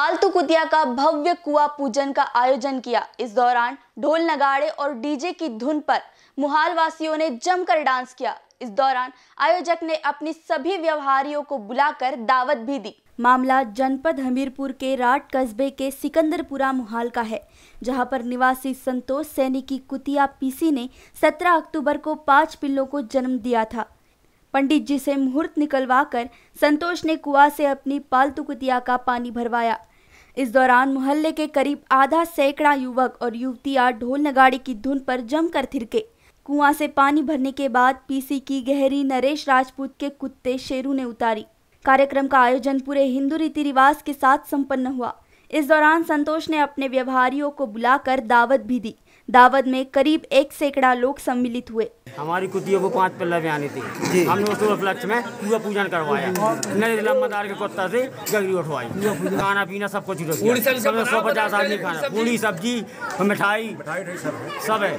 पालतू कुतिया का भव्य कुआ पूजन का आयोजन किया इस दौरान ढोल नगाड़े और डीजे की धुन पर मुहाल वासियों ने जमकर डांस किया इस दौरान आयोजक ने अपनी सभी व्यवहारियों को बुलाकर दावत भी दी मामला जनपद हमीरपुर के राट कस्बे के सिकंदरपुरा मुहाल का है जहां पर निवासी संतोष सैनी की कुतिया पीसी ने 17 अक्टूबर को पांच पिल्लों को जन्म दिया था पंडित जी से मुहूर्त निकलवाकर संतोष ने कुआ से अपनी पालतू कुतिया का पानी भरवाया इस दौरान मोहल्ले के करीब आधा सैकड़ा युवक और युवतियां ढोल नगाड़ी की धुन पर जमकर थिरके कुआं से पानी भरने के बाद पीसी की गहरी नरेश राजपूत के कुत्ते शेरू ने उतारी कार्यक्रम का आयोजन पूरे हिंदू रीति रिवाज के साथ संपन्न हुआ इस दौरान संतोष ने अपने व्यवहारियों को बुलाकर दावत भी दी दावत में करीब एक सैकड़ा लोग सम्मिलित हुए हमारी कुतियों को पांच पल्ला भी आनी थी हमने उस उपलक्ष्य में पूरा पूजन करवाया नए लम्बेदार के कुत्ता से गगरी उठवाई खाना पीना सब कुछ सौ पचास आदमी खाना पूरी सब्जी मिठाई सब है